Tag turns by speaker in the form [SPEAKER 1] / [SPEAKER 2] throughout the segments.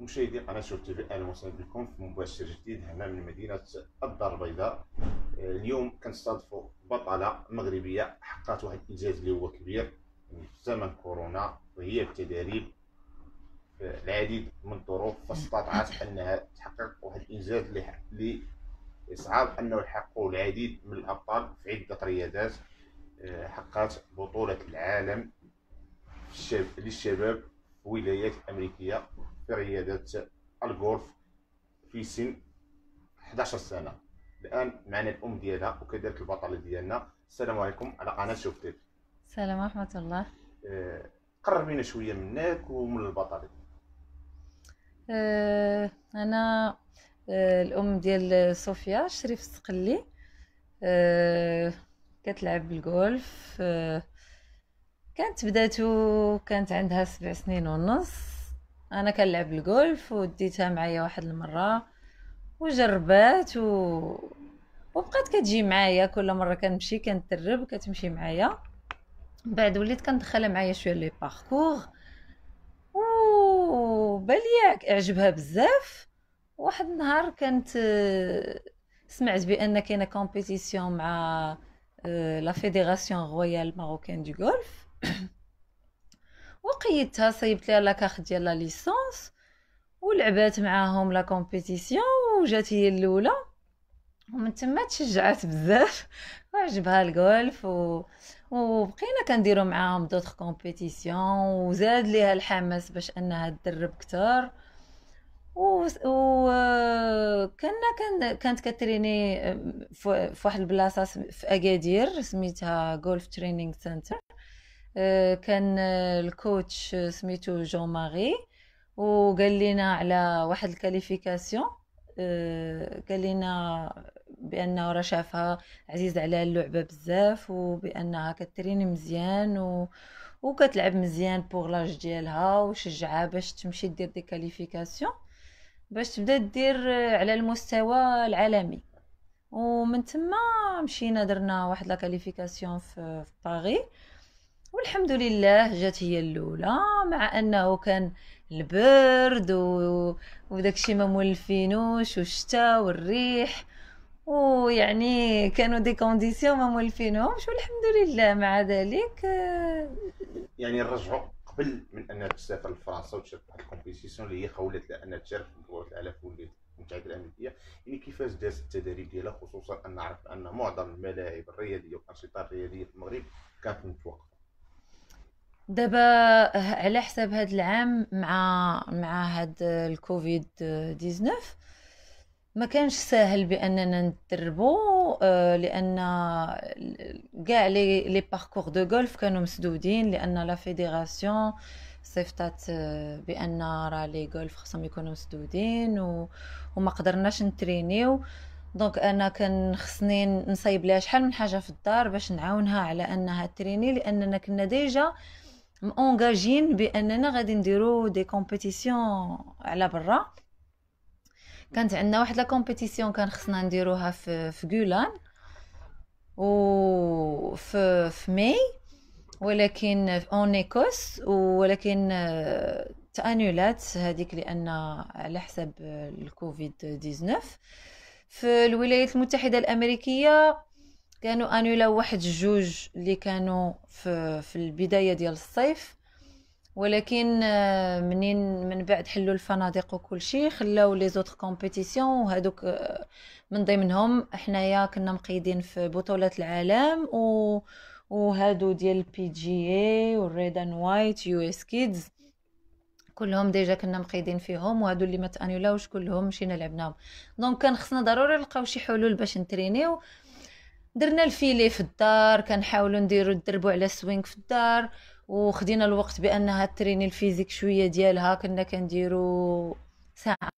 [SPEAKER 1] مشاهدي قناة شوف في أهلا وسهلا بكم في مباشر جديد هنا من مدينة الدار البيضاء آه، اليوم كنستضفو بطلة مغربية حققت واحد الإنجاز اللي هو كبير يعني في زمن كورونا وهي التدريب آه، العديد من الظروف فاستطاعت أنها تحقق واحد الإنجاز اللي صعب أنه يحققو العديد من الأبطال في عدة رياضات آه، حققت بطولة العالم للشباب في ولايات أمريكية في عيادة الغورف في سن 11 سنة الآن معنا الأم ديالها وكذلك البطلة ديالنا السلام عليكم على قناة شوف تيف
[SPEAKER 2] السلام ورحمة الله
[SPEAKER 1] آه، قربينا شوية منك ومن البطلة
[SPEAKER 2] آه أنا آه، الأم ديال صوفيا شريف السقلي آه، كتلعب بالجولف كانت بداتو كانت عندها سبع سنين ونص انا كنلعب الجولف وديتها معايا واحد المره وجربات و وبقات كتجي معايا كل مره كنمشي كنتدرب كتمشي معايا بعد وليت كندخلها معايا شويه لي باركور وبالياك اعجبها بزاف واحد النهار كانت سمعت بان كاينه كومبيتيسيون مع لا فيديراسيون رويال ماروكان دو غولف وقيدتها صيبت ليها لاكاخ ديال لا ليسونس ولعبات معاهم لا كومبيتيسيون وجات هي الاولى ومن تما تشجعات بزاف وعجبها الغولف و... وبقينا كنديرو معاهم دوطخ كومبيتيسيون وزاد ليها الحماس باش انها تدرب كتر و, و... كنا كان... كانت كتريني في واحد البلاصه في اكادير سميتها غولف ترينينغ سنتر آه، كان آه، الكوتش سميتو جون ماري وقال لنا على واحد الكاليفيكاسيون آه، قال لنا بانه راه شافها عزيز على اللعبه بزاف وبانها كتريني مزيان و وكتلعب مزيان بوغ لاج ديالها وشجعها باش تمشي دير دي كاليفيكاسيون باش تبدا دير على المستوى العالمي ومن تما مشينا درنا واحد لا كاليفيكاسيون في باريس والحمد لله جات هي الاولى مع انه كان البرد و... وداكشي ما مولفينوش والشتاء والريح ويعني كانوا دي كونديسيون ما مولفينهمش والحمد لله مع ذلك آه،
[SPEAKER 1] يعني رجعوا قبل من انها تسافر لفرنسا وتشارك واحد الكومبيتيسيون اللي هي خولت لها انها تشارك في كره العالم ولات المتحده الامريكيه يعني كيفاش دازت التدريب ديالها خصوصا ان نعرف ان معظم الملاعب الرياضيه والانشطه الرياضيه في المغرب كانت متوقفه
[SPEAKER 2] دابا على حساب هاد العام مع مع هاد الكوفيد 19 ما كانش ساهل باننا ندربو آه، لان كاع لي لي باركور دو غولف كانوا مسدودين لان لا فيديراسيون صيفطات آه، بان راه لي غولف خصهم يكونوا مسدودين و... وما قدرناش نترينيو دونك انا كان خصني نصايب لها شحال من حاجه في الدار باش نعاونها على انها تريني لاننا كنا ديجا مونجاجين باننا غادي نديرو دي كومبيتيسيون على برا كانت عندنا واحد لا كومبيتيسيون كان خصنا نديروها في في غولان و في في مي ولكن اون ايكوس ولكن تانولات هذيك لان على حسب الكوفيد 19 في الولايات المتحده الامريكيه كانوا انولا واحد جوج اللي كانوا في, في البدايه ديال الصيف ولكن آه، منين من بعد حلوا الفنادق وكل شيء خلاو لي زوت كومبيتيسيون وهذوك آه، من ضمنهم حنايا كنا مقيدين في بطوله العالم و وهادو ديال بي جي اي ان وايت يو اس كيدز كلهم ديجا كنا مقيدين فيهم وهادو اللي ما تانيولاوش كلهم مشينا لعبناهم دونك كان خصنا ضروري نلقاو شي حلول باش نترينيو درنا الفيلي في الدار كنحاولوا نديرو الدربو على سوينغ في الدار وخدينا الوقت بانها تريني الفيزيك شويه ديالها كنا كنديرو ساعه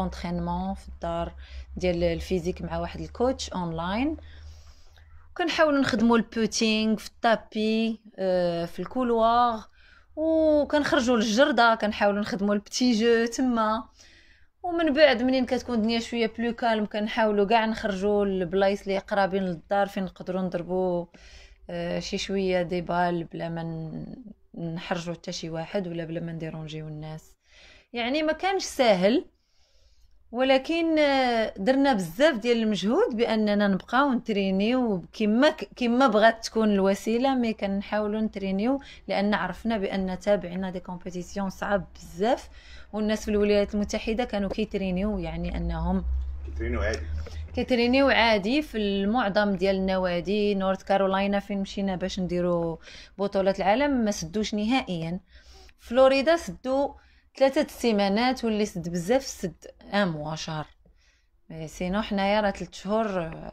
[SPEAKER 2] اونترينمون في الدار ديال الفيزيك مع واحد الكوتش اونلاين كنحاولوا نخدموا البوتينغ في التابي آه، في الكولوار وكنخرجوا للجرده كنحاولوا نخدموا البتي جو تما ومن بعد منين كتكون الدنيا شويه بلو كالم كنحاولوا كاع نخرجوا للبلايص اللي قرابين للدار فين نقدروا نضربوا آه، شي شويه دي بال بلا ما نحرجوا حتى شي واحد ولا بلا ما نديرونجيو الناس يعني ما كانش ساهل ولكن آه، درنا بزاف ديال المجهود باننا نبقاو نترينيو كما كما بغات تكون الوسيله مي كنحاولوا نترينيو لان عرفنا بان تابعنا دي كومبيتيسيون صعب بزاف والناس في الولايات المتحده كانوا كيترينيو يعني انهم كيترينيو عادي كيترينيو عادي في المعظم ديال النوادي نورث كارولاينا فين مشينا باش نديرو بطوله العالم ما سدوش نهائيا فلوريدا سدو ثلاثه سيمانات واللي سد بزاف سد ام وشهر سينو حنايا راه 3 شهور آه،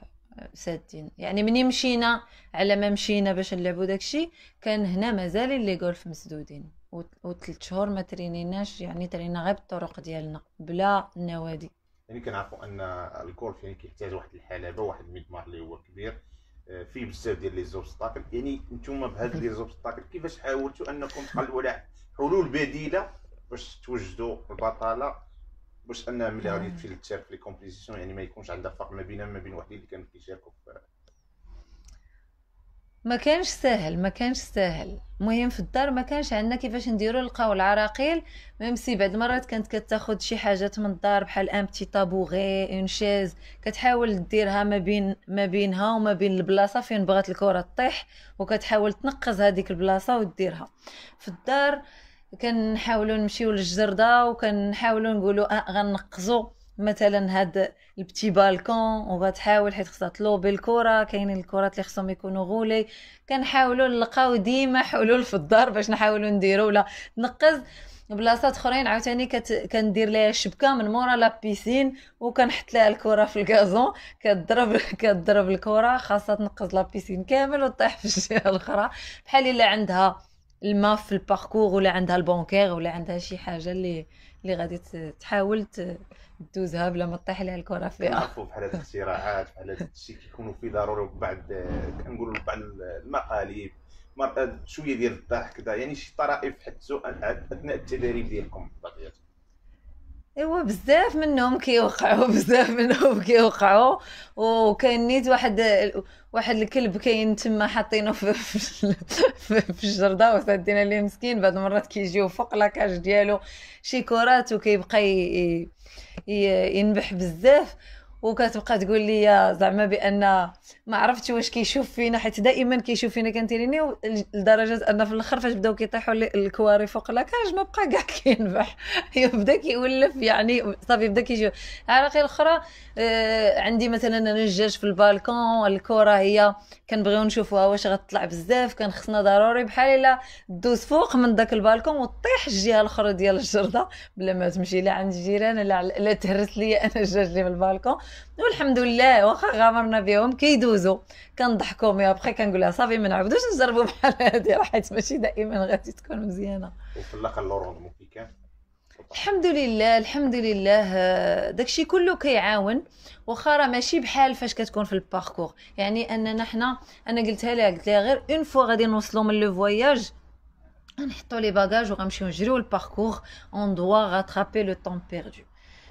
[SPEAKER 2] سادين يعني مني مشينا على ما مشينا باش نلعبو داكشي كان هنا مازال اللي غولف مسدودين و 3 شهور ما تريناش يعني ترينا غير بالطرق ديالنا بلا النوادي
[SPEAKER 1] يعني كنعرفوا ان الكولف يعني كيحتاج واحد الحلبه واحد المضمار اللي هو كبير آه، فيه بزاف ديال لي زوبستاكل يعني نتوما بهاد لي زوبستاكل كيفاش حاولتوا انكم تقلبوا على حلول بديله باش توجدوا البطاله باش انها ملي آه. غادي تفلتر في لي كومبوزيسيون يعني ما يكونش عندها فرق ما بينها ما بين وحدين اللي كانت كيشاركوا في
[SPEAKER 2] ما كانش ساهل ما كانش ساهل المهم في الدار ما كانش عندنا كيفاش نديرو لقاو العراقيل ميم سي بعد مرات كانت كتاخد شي حاجات من الدار بحال ان بتي طابوغي اون شيز كتحاول ديرها ما بين ما بينها وما بين البلاصه فين بغات الكره تطيح وكتحاول تنقز هذيك البلاصه وديرها في الدار كنحاولوا نمشيو للجرده وكنحاولوا نقولوا اه غنقزو مثلا هاد البتي بالكون وغتحاول حيت خصها تلوبي الكره كاينين الكرات اللي خصهم يكونوا غولي كنحاولوا نلقاو ديما حلول في الدار باش نحاولوا نديروا ولا نقز بلاصات اخرين عاوتاني كت... كندير ليها الشبكه من مورا لا بيسين وكنحط ليها الكره في الكازون كضرب كضرب الكره خاصها تنقز لا بيسين كامل وتطيح في الجهه الاخرى بحال الا عندها الما في الباركور ولا عندها البونكير ولا عندها شي حاجه اللي اللي غادي تحاول تدوزها بلا ما تطيح لها الكره فيها عفوا
[SPEAKER 1] بحال هاد الاختراعات بحال هاد الشيء كيكونوا فيه ضروري بعد كنقولوا بعض المقاليب شويه ديال الضحك يعني شي طرائف حدثوا اثناء التدريب ديالكم بطبيعه
[SPEAKER 2] ايوا بزاف منهم كيوقعوا بزاف منهم كيوقعوا وكاين نيت واحد واحد الكلب كاين تما حاطينه في في الجرده وسادين ليه مسكين بعض المرات كيجيو فوق لاكاج ديالو شي كرات وكيبقى ينبح بزاف وكتبقى تقول لي زعما بان ما عرفتش واش كيشوف فينا حيت دائما كيشوف فينا كنتيرينيو لدرجه ان في الاخر فاش بداو كيطيحوا الكواري فوق كاج ما بقى كاع كينبح بدا كيولف يعني صافي بدا كيجي عراقي الاخرى آه عندي مثلا انا الجاج في البالكون الكره هي كنبغيو نشوفوها واش غتطلع بزاف كان خصنا ضروري بحال الا دوز فوق من داك البالكون وطيح الجهه الاخرى ديال الجرده بلا ما تمشي لا عند الجيران لا تهرس لي انا الجاج اللي في البالكون والحمد لله واخا غامرنا بهم كيدوزوا كنضحكوا مي ابخي كنقول لها صافي ما نعاودوش نجربوا بحال هادي راه حيت ماشي دائما غادي تكون مزيانه
[SPEAKER 1] وفي الاخر لو كي كان
[SPEAKER 2] الحمد لله الحمد لله داكشي كله كيعاون واخا راه ماشي بحال فاش كتكون في الباركور يعني اننا حنا انا قلتها لها قلت لها غير اون فوا غادي نوصلوا من لو فواياج غنحطوا لي باجاج وغنمشيو نجريو الباركور اون دوا غاترابي لو طون بيردو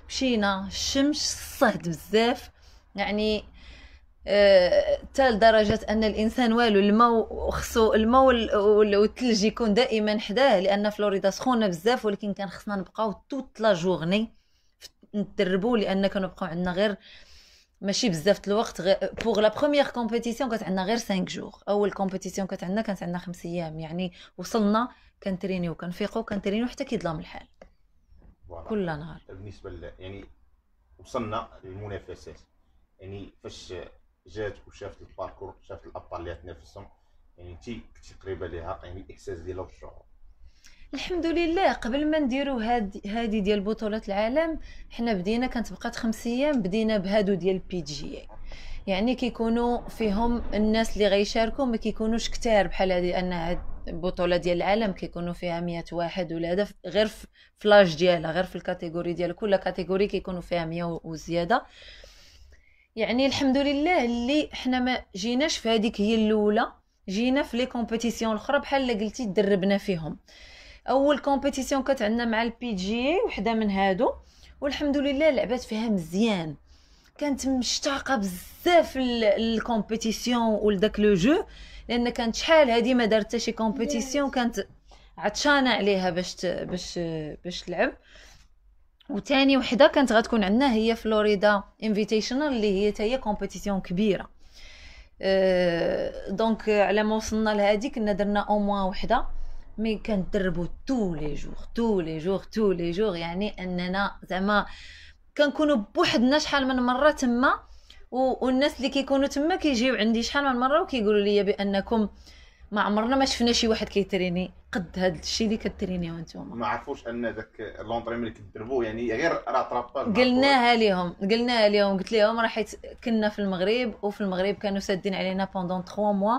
[SPEAKER 2] مشينا الشمس الصهد بزاف يعني حتى آه، لدرجه ان الانسان والو الماء وخصو الماء والثلج يكون دائما حداه لان فلوريدا سخونه بزاف ولكن كان خصنا نبقاو توت لا جورني نتدربوا لان كانوا بقاو عندنا غير ماشي بزاف الوقت غير بوغ لا بروميير كومبيتيسيون كانت عندنا غير 5 جوغ اول كومبيتيسيون كانت عندنا كانت عندنا 5 ايام يعني وصلنا كنترينيو كنفيقو كنترينيو حتى كيظلم الحال
[SPEAKER 1] كل نهار بالنسبه ل... يعني وصلنا للمنافسات يعني فاش جات وشافت الباركور شافت الابطال اللي تنافسهم يعني انت كنتي قريبه ليها يعني الاحساس ديالها والشعور
[SPEAKER 2] الحمد لله قبل ما نديرو هادي هادي ديال بطولات العالم حنا بدينا كانت بقات خمس ايام بدينا بهادو ديال البي جي يعني كيكونوا فيهم الناس اللي غيشاركوا ما كيكونوش كتار بحال هذه ان هاد البطوله ديال العالم كيكونوا فيها مية واحد ولا هذا غير في فلاج ديالها غير في الكاتيجوري ديال كل كاتيجوري كيكونوا فيها مية وزياده يعني الحمد لله اللي حنا ما جيناش في هذيك هي الاولى جينا في لي كومبيتيسيون الاخرى بحال اللي قلتي دربنا فيهم اول كومبيتيسيون كانت عندنا مع البي جي وحده من هادو والحمد لله لعبات فيها مزيان كانت مشتاقه بزاف للكومبيتيسيون ولداك لو جو لان كانت شحال هادي ما دارت شي كومبيتيسيون كانت عطشانه عليها باش ت... باش باش تلعب وتاني وحده كانت غتكون عندنا هي فلوريدا انفيتيشنال اللي هي هي كومبيتيسيون كبيره أه دونك على ما وصلنا لهادي كنا درنا او موان وحده مي كندربو تو لي جور تو لي جور تو لي جور يعني اننا زعما كنكونوا بوحدنا شحال من مره تما والناس اللي كيكونوا تما كيجيو عندي شحال من مره وكيقولوا لي بانكم ما عمرنا ما شفنا شي واحد كيتريني قد هاد الشيء اللي كترينيو نتوما
[SPEAKER 1] ما عرفوش ان داك لونطريم اللي كدربوه يعني غير راه طراباج
[SPEAKER 2] قلناها لهم قلناها لهم قلت لهم راه حيت كنا في المغرب وفي المغرب كانوا سادين علينا بوندون 3 موا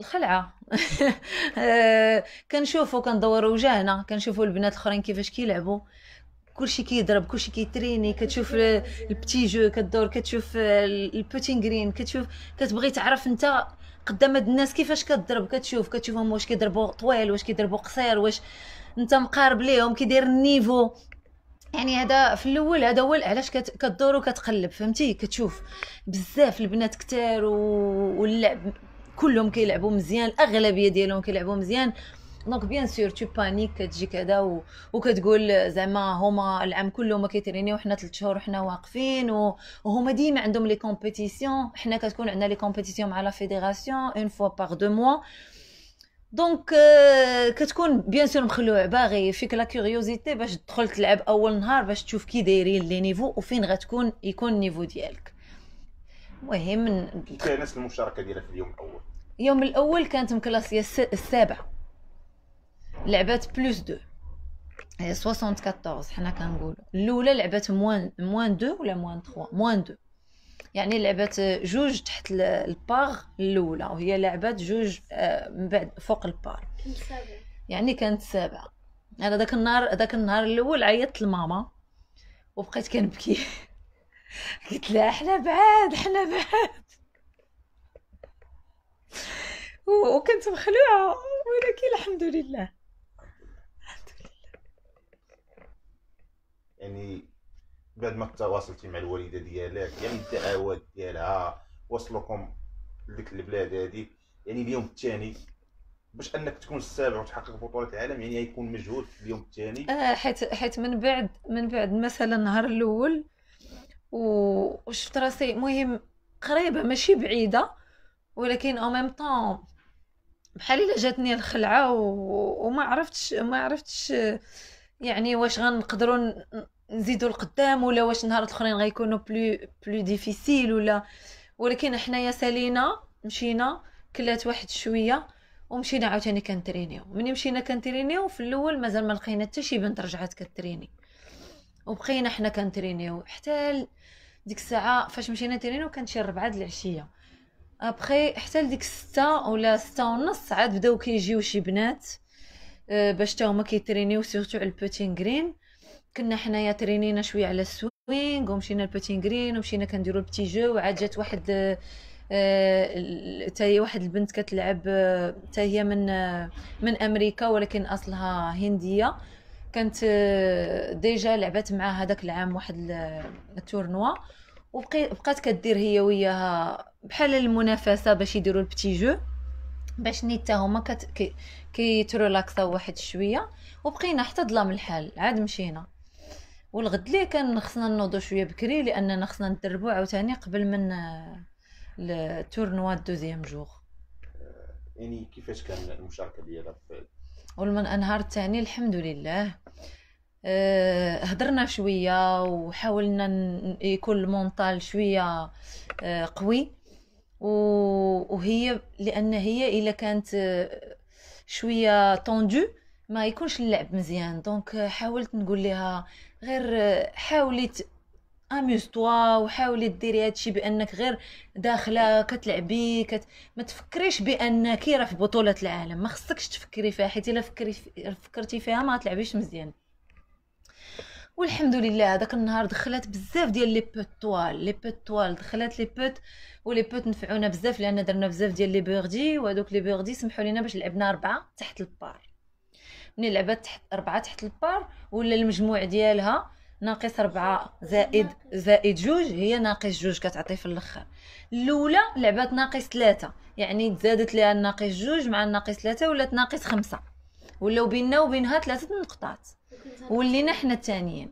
[SPEAKER 2] الخلعه آه، كنشوفو كندورو وجهنا كنشوفو البنات الاخرين كيفاش كيلعبوا كلشي كيضرب كلشي كيتريني كتشوف البتي جو كدور كتشوف جرين كتشوف كتبغي تعرف انت قدام هاد الناس كيفاش كتضرب كتشوف كتشوفهم واش كيضربوا طويل واش كيضربوا قصير واش انت مقارب ليهم كيدير النيفو يعني هذا في الاول هذا هو علاش كدور وكتقلب فهمتي كتشوف بزاف البنات كتار واللعب كلهم كيلعبوا مزيان الاغلبيه ديالهم كيلعبوا مزيان دونك بيان سور تو بانيك كتجي كذا و... وكتقول زعما هما العام كله ما كيترينيو حنا ثلاث شهور حنا واقفين و... وهما ديما عندهم لي كومبيتيسيون حنا كتكون عندنا لي كومبيتيسيون مع لا فيديراسيون اون فوا باغ دو موا دونك كتكون بيان سور مخلوع باغي فيك لا كيوريوزيتي باش تدخل تلعب اول نهار باش تشوف كي دايرين لي نيفو وفين غتكون يكون النيفو ديالك المهم من كانت
[SPEAKER 1] المشاركه ديالها في اليوم الاول
[SPEAKER 2] اليوم الاول كانت مكلاسيه السابعه لعبات بلوس دو هي 74 حنا كنقولوا الاولى لعبات موان موان دو ولا موان 3 موان دو يعني لعبات جوج تحت البار الاولى وهي لعبات جوج آه، من بعد فوق البار يعني كانت سابعه انا داك النهار داك النهار الاول عيطت لماما وبقيت كنبكي قلت لها احنا بعاد احنا بعاد وكنت مخلوعة ولكن الحمد لله
[SPEAKER 1] الحمد لله يعني بعد ما تواصلتي مع الوالدة ديالك يعني الدعوات ديالها وصلكم لديك البلاد هذه يعني اليوم الثاني باش انك تكون السابع وتحقق بطوله العالم يعني يكون مجهود في اليوم الثاني
[SPEAKER 2] اه حيت حيت من بعد من بعد مثلا النهار الاول وشفت راسي مهم قريبه ماشي بعيده ولكن او ميم طون بحال الا جاتني الخلعه و... وما عرفتش ما عرفتش يعني واش غنقدروا نزيدوا القدام ولا واش نهار الاخرين غيكونوا بلو بلو ديفيسيل ولا ولكن حنايا سالينا مشينا كلات واحد شويه ومشينا عاوتاني كنترينيو ملي مشينا كنترينيو في الاول مازال ما لقينا حتى شي بنت رجعات كتريني وبقينا حنا كنترينيو حتى ديك الساعه فاش مشينا ترينيو كانت شي 4 العشيه ابخي حتى لديك 6 ولا 6 ونص عاد بداو كيجيو شي بنات آه، باش تا هما كيترينيو سورتو على البوتين جرين كنا حنايا ترينينا شويه على السوينغ ومشينا البوتين جرين ومشينا كنديرو البتي جو وعاد جات واحد حتى آه، هي واحد البنت كتلعب حتى آه، هي من من امريكا ولكن اصلها هنديه كانت آه، ديجا لعبات مع هذاك العام واحد آه، التورنوا وبقات كدير هي وياها بحال المنافسه باش يديروا البتي جو باش نيت هما كت... كيتريلاكساو واحد شويه وبقينا حتى ظلام الحال عاد مشينا والغد ليه كان خصنا نوضو شويه بكري لاننا خصنا ندربو عاوتاني قبل من آه، التورنوا دوزيام جوغ
[SPEAKER 1] يعني كيفاش كان المشاركه ديالها في
[SPEAKER 2] اول من انهار الثاني الحمد لله هضرنا آه، شويه وحاولنا يكون المونطال شويه آه، قوي وهي لان هي الا كانت آه، شويه طوندو ما يكونش اللعب مزيان دونك حاولت نقول لها غير حاولي اميزتوا وحاولي ديري هادشي بانك غير داخله كتلعبي كت... ما تفكريش بانك راه في بطوله العالم ما خصكش تفكري فيها حيت الا فكري فكرتي فيها ما تلعبيش مزيان والحمد لله هذاك النهار دخلت بزاف ديال لي بوت طوال لي بوت طوال دخلت لي بوت ولي بوت نفعونا بزاف لان درنا بزاف ديال لي بيردي وهذوك لي بيردي سمحوا لينا باش لعبنا اربعه تحت البار ملي لعبات تحت اربعه تحت البار ولا المجموع ديالها ناقص ربعة زائد زائد جوج هي ناقص جوج كتعطي في الاخر الاولى لعبات ناقص ثلاثة يعني تزادت لها الناقص جوج مع الناقص ثلاثة ولات ناقص خمسة ولاو بيننا وبينها ثلاثة نقطات ولينا حنا الثانيين